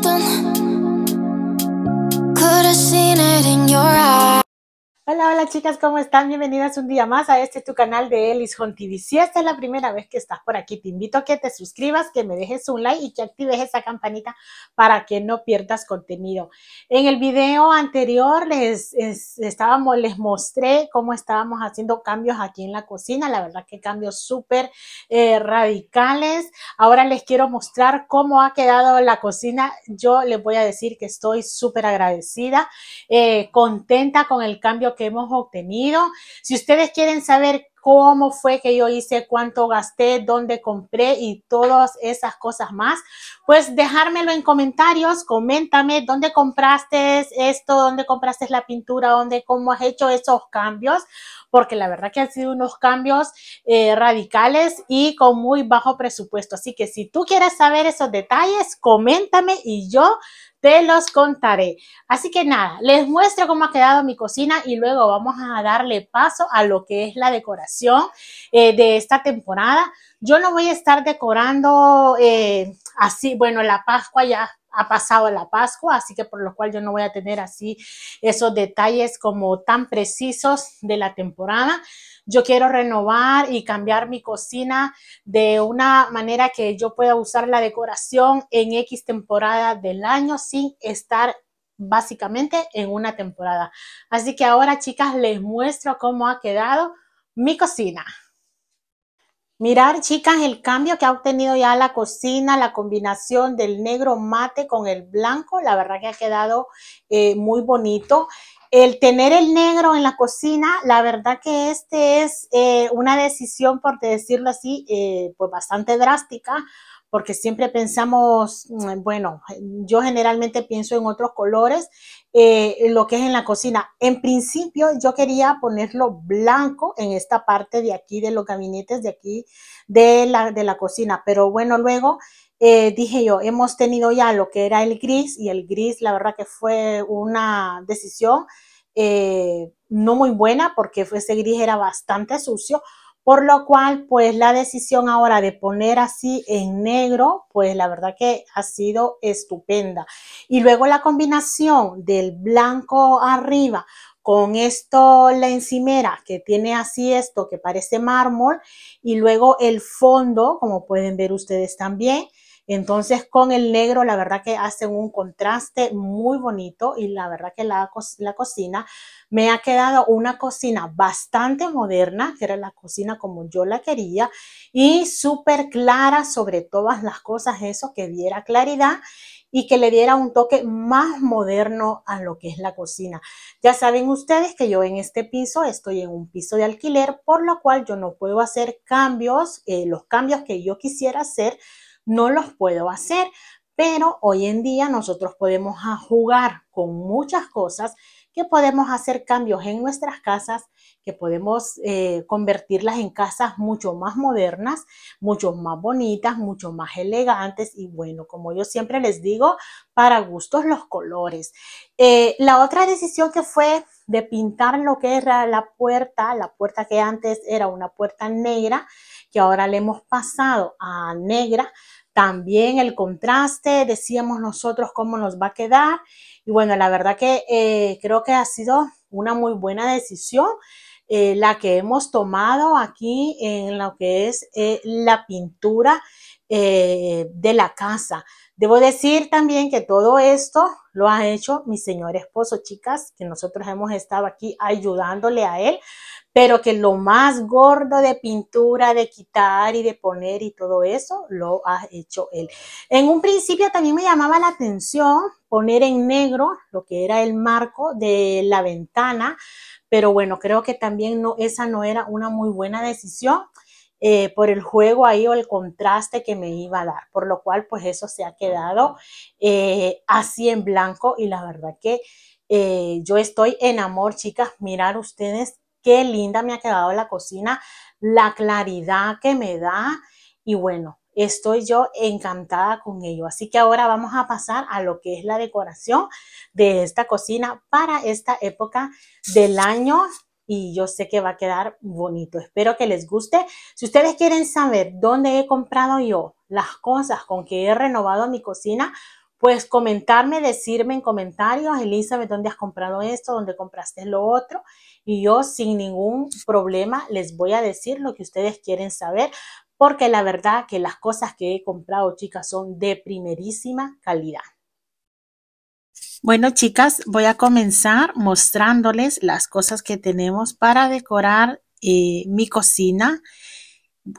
London Hola, hola chicas, ¿cómo están? Bienvenidas un día más a este tu canal de Elis Home TV. Si esta es la primera vez que estás por aquí, te invito a que te suscribas, que me dejes un like y que actives esa campanita para que no pierdas contenido. En el video anterior les, estábamos, les mostré cómo estábamos haciendo cambios aquí en la cocina, la verdad que cambios súper eh, radicales. Ahora les quiero mostrar cómo ha quedado la cocina. Yo les voy a decir que estoy súper agradecida, eh, contenta con el cambio que hemos obtenido. Si ustedes quieren saber cómo fue que yo hice, cuánto gasté, dónde compré y todas esas cosas más, pues dejármelo en comentarios, coméntame dónde compraste esto, dónde compraste la pintura, dónde, cómo has hecho esos cambios, porque la verdad que han sido unos cambios eh, radicales y con muy bajo presupuesto. Así que si tú quieres saber esos detalles, coméntame y yo te los contaré. Así que nada, les muestro cómo ha quedado mi cocina y luego vamos a darle paso a lo que es la decoración eh, de esta temporada. Yo no voy a estar decorando eh, así, bueno, la Pascua ya ha pasado la Pascua, así que por lo cual yo no voy a tener así esos detalles como tan precisos de la temporada. Yo quiero renovar y cambiar mi cocina de una manera que yo pueda usar la decoración en X temporada del año sin estar básicamente en una temporada. Así que ahora chicas les muestro cómo ha quedado mi cocina. Mirar, chicas, el cambio que ha obtenido ya la cocina, la combinación del negro mate con el blanco, la verdad que ha quedado eh, muy bonito. El tener el negro en la cocina, la verdad que este es eh, una decisión, por decirlo así, eh, pues bastante drástica, porque siempre pensamos, mm, bueno, yo generalmente pienso en otros colores, eh, lo que es en la cocina. En principio yo quería ponerlo blanco en esta parte de aquí, de los gabinetes de aquí, de la, de la cocina, pero bueno, luego... Eh, dije yo, hemos tenido ya lo que era el gris y el gris, la verdad que fue una decisión eh, no muy buena porque ese gris era bastante sucio, por lo cual, pues la decisión ahora de poner así en negro, pues la verdad que ha sido estupenda. Y luego la combinación del blanco arriba con esto la encimera que tiene así esto que parece mármol y luego el fondo, como pueden ver ustedes también, entonces con el negro la verdad que hace un contraste muy bonito y la verdad que la, cocina me ha quedado una cocina bastante moderna, que era la cocina como yo la quería y súper clara sobre todas las cosas, eso que diera claridad y que le diera un toque más moderno a lo que es la cocina. Ya saben ustedes que yo en este piso estoy en un piso de alquiler, por lo cual yo no puedo hacer cambios, eh, los cambios que yo quisiera hacer no los puedo hacer, pero hoy en día nosotros podemos jugar con muchas cosas que podemos hacer cambios en nuestras casas, que podemos eh, convertirlas en casas mucho más modernas, mucho más bonitas, mucho más elegantes y bueno, como yo siempre les digo, para gustos los colores. Eh, la otra decisión que fue de pintar lo que era la puerta, la puerta que antes era una puerta negra, que ahora le hemos pasado a negra. También el contraste, decíamos nosotros cómo nos va a quedar. Y bueno, la verdad que eh, creo que ha sido una muy buena decisión. Eh, la que hemos tomado aquí en lo que es eh, la pintura eh, de la casa. Debo decir también que todo esto lo ha hecho mi señor esposo, chicas, que nosotros hemos estado aquí ayudándole a él, pero que lo más gordo de pintura, de quitar y de poner y todo eso, lo ha hecho él. En un principio también me llamaba la atención poner en negro lo que era el marco de la ventana, pero bueno, creo que también no, esa no era una muy buena decisión eh, por el juego ahí o el contraste que me iba a dar, por lo cual pues eso se ha quedado eh, así en blanco y la verdad que eh, yo estoy en amor, chicas, mirar ustedes qué linda me ha quedado la cocina, la claridad que me da y bueno, estoy yo encantada con ello. Así que ahora vamos a pasar a lo que es la decoración de esta cocina para esta época del año y yo sé que va a quedar bonito. Espero que les guste. Si ustedes quieren saber dónde he comprado yo las cosas con que he renovado mi cocina, pues comentarme, decirme en comentarios, Elizabeth, ¿dónde has comprado esto? ¿Dónde compraste lo otro? Y yo sin ningún problema les voy a decir lo que ustedes quieren saber porque la verdad que las cosas que he comprado, chicas, son de primerísima calidad. Bueno, chicas, voy a comenzar mostrándoles las cosas que tenemos para decorar eh, mi cocina.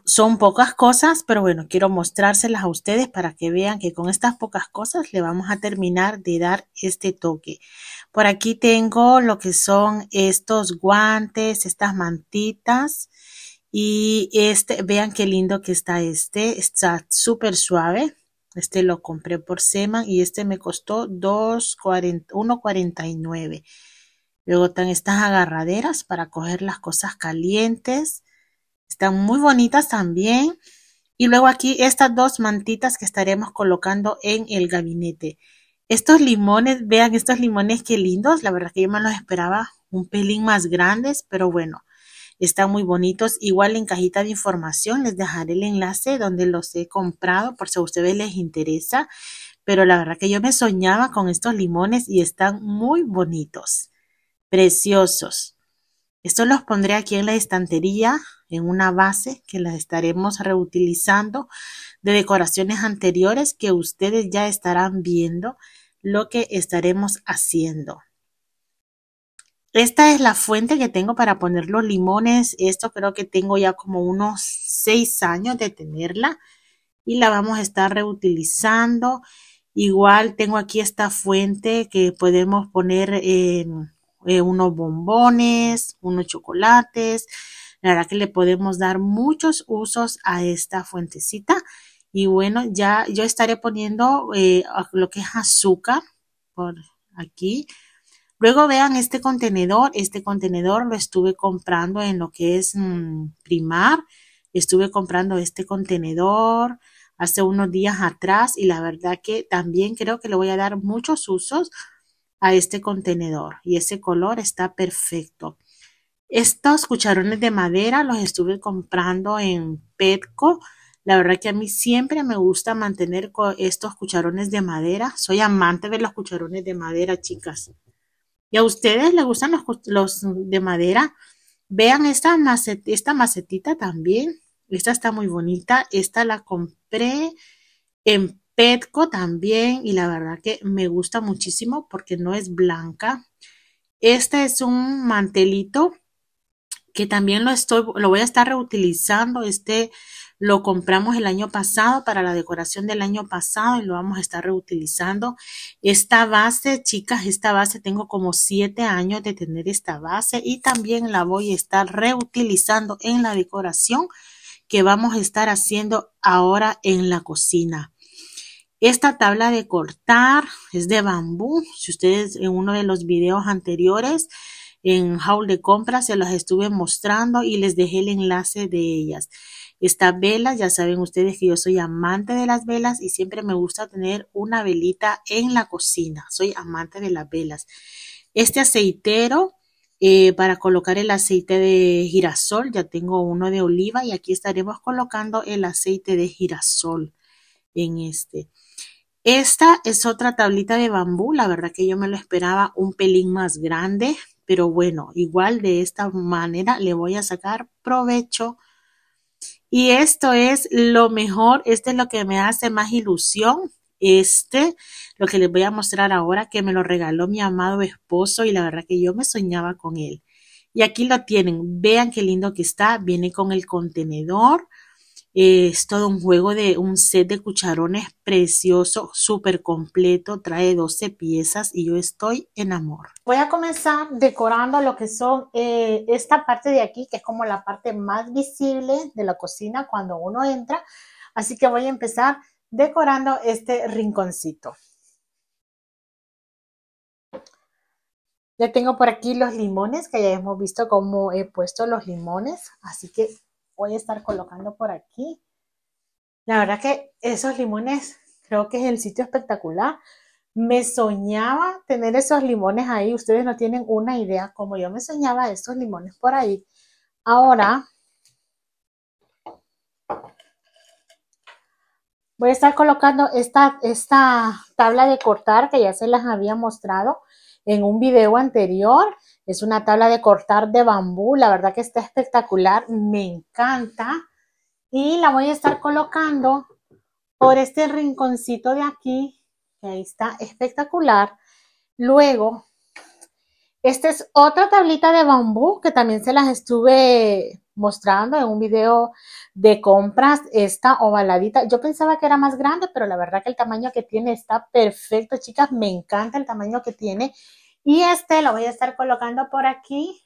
Son pocas cosas, pero bueno, quiero mostrárselas a ustedes para que vean que con estas pocas cosas le vamos a terminar de dar este toque. Por aquí tengo lo que son estos guantes, estas mantitas, y este, vean qué lindo que está este, está súper suave. Este lo compré por Seman y este me costó 1.49. Luego están estas agarraderas para coger las cosas calientes. Están muy bonitas también. Y luego aquí estas dos mantitas que estaremos colocando en el gabinete. Estos limones, vean estos limones qué lindos. La verdad que yo me los esperaba un pelín más grandes, pero bueno están muy bonitos. Igual en cajita de información les dejaré el enlace donde los he comprado por si a ustedes les interesa. Pero la verdad que yo me soñaba con estos limones y están muy bonitos, preciosos. Estos los pondré aquí en la estantería, en una base que las estaremos reutilizando de decoraciones anteriores que ustedes ya estarán viendo lo que estaremos haciendo. Esta es la fuente que tengo para poner los limones. Esto creo que tengo ya como unos seis años de tenerla y la vamos a estar reutilizando. Igual tengo aquí esta fuente que podemos poner en em, eh, unos bombones, unos chocolates. La verdad que le podemos dar muchos usos a esta fuentecita. Y bueno, ya yo estaré poniendo eh, lo que es azúcar por aquí Luego vean este contenedor. Este contenedor lo estuve comprando en lo que es mm, primar. Estuve comprando este contenedor hace unos días atrás y la verdad que también creo que le voy a dar muchos usos a este contenedor y ese color está perfecto. Estos cucharones de madera los estuve comprando en Petco. La verdad que a mí siempre me gusta mantener estos cucharones de madera. Soy amante de los cucharones de madera, chicas y a ustedes les gustan los, de madera, vean esta, esta macetita también. Esta está muy bonita. Esta la compré en Petco también y la verdad que me gusta muchísimo porque no es blanca. Este es un mantelito que también lo estoy, lo voy a estar reutilizando. Este lo compramos el año pasado para la decoración del año pasado y lo vamos a estar reutilizando. Esta base, chicas, esta base tengo como siete años de tener esta base y también la voy a estar reutilizando en la decoración que vamos a estar haciendo ahora en la cocina. Esta tabla de cortar es de bambú. Si ustedes en uno de los videos anteriores en haul de compras se las estuve mostrando y les dejé el enlace de ellas. Estas velas, ya saben ustedes que yo soy amante de las velas y siempre me gusta tener una velita en la cocina. Soy amante de las velas. Este aceitero eh, para colocar el aceite de girasol, ya tengo uno de oliva y aquí estaremos colocando el aceite de girasol en este. Esta es otra tablita de bambú, la verdad que yo me lo esperaba un pelín más grande, pero bueno, igual de esta manera le voy a sacar provecho. Y esto es lo mejor, este es lo que me hace más ilusión. Este, lo que les voy a mostrar ahora, que me lo regaló mi amado esposo y la verdad que yo me soñaba con él. Y aquí lo tienen, vean qué lindo que está, viene con el contenedor, eh, es todo un juego de un set de cucharones precioso, súper completo, trae 12 piezas y yo estoy en amor. Voy a comenzar decorando lo que son eh, esta parte de aquí, que es como la parte más visible de la cocina cuando uno entra. Así que voy a empezar decorando este rinconcito. Ya tengo por aquí los limones, que ya hemos visto cómo he puesto los limones, así que voy a estar colocando por aquí. La verdad que esos limones creo que es el sitio espectacular. Me soñaba tener esos limones ahí. Ustedes no tienen una idea como yo me soñaba estos limones por ahí. Ahora voy a estar colocando esta, esta tabla de cortar que ya se las había mostrado en un video anterior. Es una tabla de cortar de bambú, la verdad que está espectacular, me encanta. Y la voy a estar colocando por este rinconcito de aquí, que ahí está espectacular. Luego, esta es otra tablita de bambú que también se las estuve mostrando en un video de compras esta ovaladita. Yo pensaba que era más grande, pero la verdad que el tamaño que tiene está perfecto, chicas. Me encanta el tamaño que tiene. Y este lo voy a estar colocando por aquí.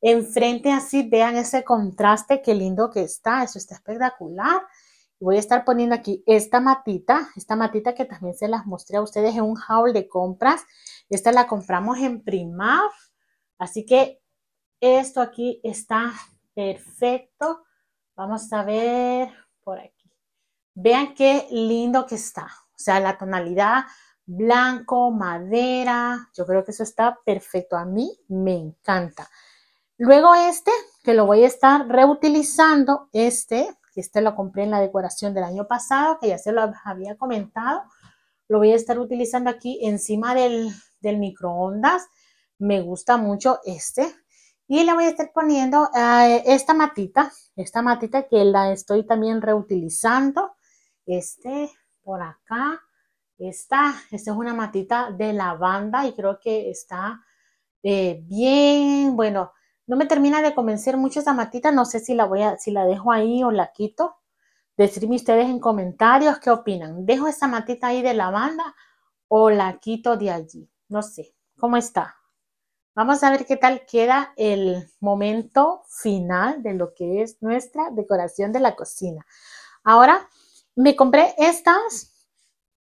Enfrente así, vean ese contraste, qué lindo que está. Eso está espectacular. Voy a estar poniendo aquí esta matita, esta matita que también se las mostré a ustedes en un haul de compras. Esta la compramos en Primar. Así que esto aquí está Perfecto. Vamos a ver por aquí. Vean qué lindo que está. O sea, la tonalidad blanco, madera. Yo creo que eso está perfecto. A mí me encanta. Luego este, que lo voy a estar reutilizando, este, que este lo compré en la decoración del año pasado, que ya se lo había comentado, lo voy a estar utilizando aquí encima del, del microondas. Me gusta mucho este, y le voy a estar poniendo eh, esta matita, esta matita que la estoy también reutilizando. Este, por acá, esta, esta es una matita de lavanda y creo que está eh, bien, bueno, no me termina de convencer mucho esta matita, no sé si la voy a, si la dejo ahí o la quito. Decirme ustedes en comentarios qué opinan. ¿Dejo esta matita ahí de lavanda o la quito de allí? No sé, ¿cómo está? Vamos a ver qué tal queda el momento final de lo que es nuestra decoración de la cocina. Ahora me compré estas,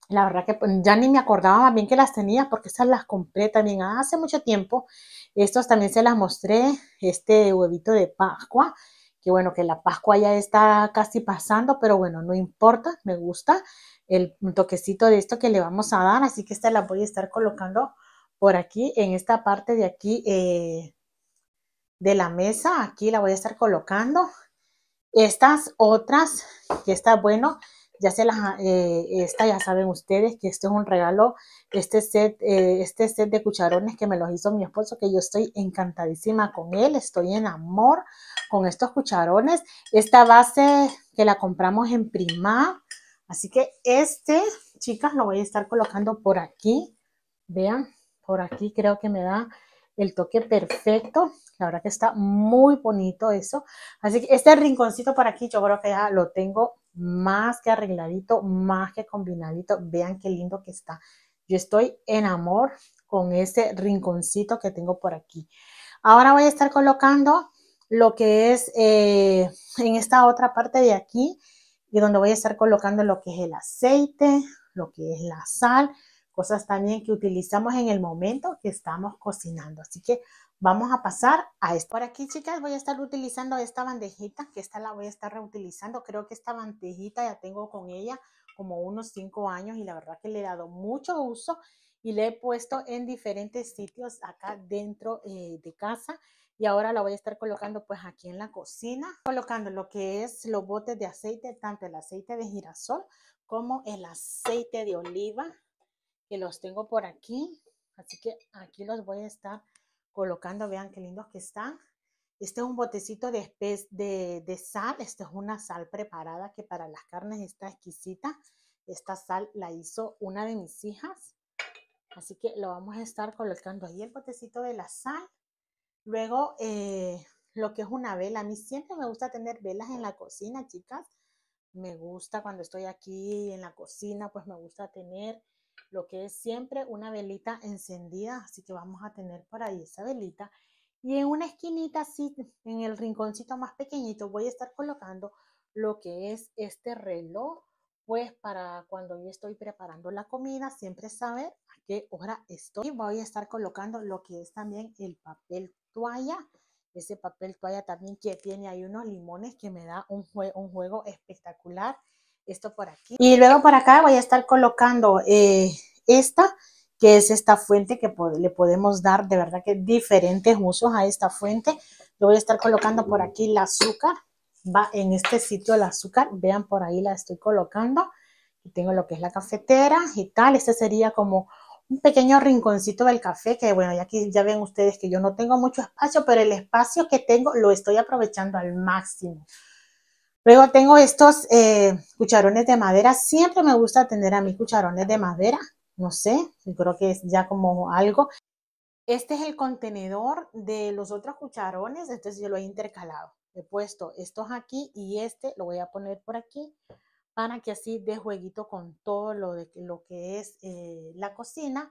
la verdad que pues, ya ni me acordaba bien que las tenía porque estas las compré también hace mucho tiempo. Estos también se las mostré, este huevito de Pascua, que bueno, que la Pascua ya está casi pasando, pero bueno, no importa, me gusta el toquecito de esto que le vamos a dar, así que esta la voy a estar colocando por aquí, en esta parte de aquí eh, de la mesa, aquí la voy a estar colocando. Estas otras, que está bueno, ya se las, eh, esta ya saben ustedes que esto es un regalo, este set, eh, este set de cucharones que me los hizo mi esposo, que yo estoy encantadísima con él, estoy en amor con estos cucharones. Esta base que la compramos en Prima, así que este, chicas, lo voy a estar colocando por aquí, vean, por aquí creo que me da el toque perfecto. La verdad que está muy bonito eso. Así que este rinconcito por aquí yo creo que ya lo tengo más que arregladito, más que combinadito. Vean qué lindo que está. Yo estoy en amor con este rinconcito que tengo por aquí. Ahora voy a estar colocando lo que es eh, en esta otra parte de aquí y donde voy a estar colocando lo que es el aceite, lo que es la sal, cosas también que utilizamos en el momento que estamos cocinando. Así que vamos a pasar a esto. Por aquí, chicas, voy a estar utilizando esta bandejita, que esta la voy a estar reutilizando. Creo que esta bandejita ya tengo con ella como unos 5 años y la verdad que le he dado mucho uso y le he puesto en diferentes sitios acá dentro eh, de casa y ahora la voy a estar colocando pues aquí en la cocina, colocando lo que es los botes de aceite, tanto el aceite de girasol como el aceite de oliva, que los tengo por aquí. Así que aquí los voy a estar colocando. Vean qué lindos que están. Este es un botecito de, de, de sal. Esta es una sal preparada que para las carnes está exquisita. Esta sal la hizo una de mis hijas. Así que lo vamos a estar colocando ahí el botecito de la sal. Luego, eh, lo que es una vela. A mí siempre me gusta tener velas en la cocina, chicas. Me gusta cuando estoy aquí en la cocina, pues me gusta tener lo que es siempre una velita encendida, así que vamos a tener por ahí esa velita. Y en una esquinita, así, en el rinconcito más pequeñito, voy a estar colocando lo que es este reloj, pues para cuando yo estoy preparando la comida, siempre saber a qué hora estoy. Voy a estar colocando lo que es también el papel toalla, ese papel toalla también que tiene ahí unos limones que me da un, un juego espectacular esto por aquí. Y luego por acá voy a estar colocando eh, esta, que es esta fuente que le podemos dar de verdad que diferentes usos a esta fuente. Le voy a estar colocando por aquí el azúcar. Va en este sitio el azúcar. Vean, por ahí la estoy colocando. Y tengo lo que es la cafetera y tal. Este sería como un pequeño rinconcito del café que bueno, y aquí ya ven ustedes que yo no tengo mucho espacio, pero el espacio que tengo lo estoy aprovechando al máximo. Luego tengo estos eh, cucharones de madera. Siempre me gusta tener a mis cucharones de madera. No sé, creo que es ya como algo. Este es el contenedor de los otros cucharones, entonces este yo lo he intercalado. He puesto estos aquí y este lo voy a poner por aquí para que así dé jueguito con todo lo, de, lo que es eh, la cocina.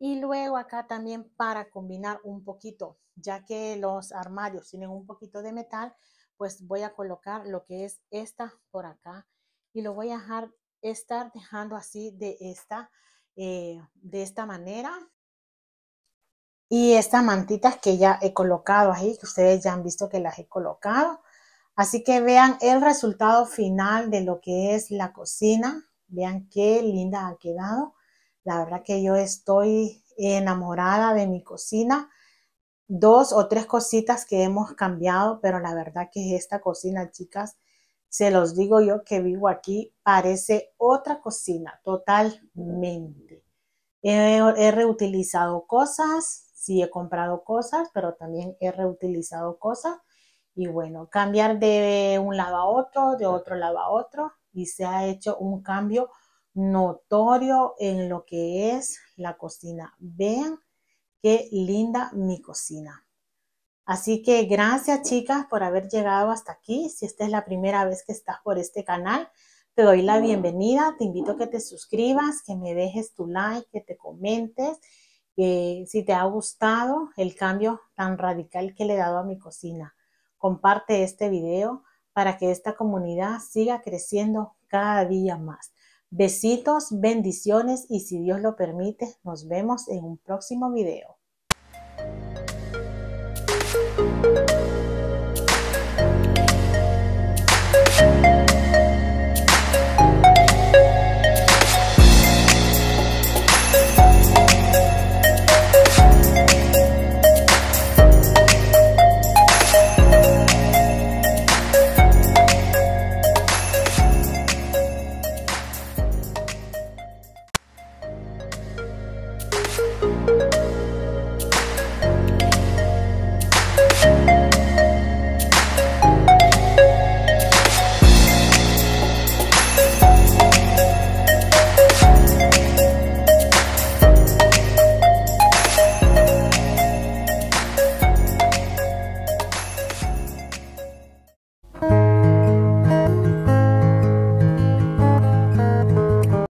Y luego acá también para combinar un poquito, ya que los armarios tienen un poquito de metal, pues voy a colocar lo que es esta por acá y lo voy a dejar, estar dejando así de esta, eh, de esta manera. Y esta mantitas que ya he colocado ahí, que ustedes ya han visto que las he colocado. Así que vean el resultado final de lo que es la cocina. Vean qué linda ha quedado. La verdad que yo estoy enamorada de mi cocina dos o tres cositas que hemos cambiado, pero la verdad que esta cocina, chicas, se los digo yo que vivo aquí, parece otra cocina totalmente. He, reutilizado cosas, sí he comprado cosas, pero también he reutilizado cosas. Y bueno, cambiar de un lado a otro, de otro lado a otro, y se ha hecho un cambio notorio en lo que es la cocina. Vean Qué linda mi cocina. Así que gracias chicas por haber llegado hasta aquí. Si esta es la primera vez que estás por este canal, te doy la bienvenida. Te invito a que te suscribas, que me dejes tu like, que te comentes. si te ha gustado el cambio tan radical que le he dado a mi cocina, comparte este video para que esta comunidad siga creciendo cada día más. Besitos, bendiciones y si Dios lo permite, nos vemos en un próximo video.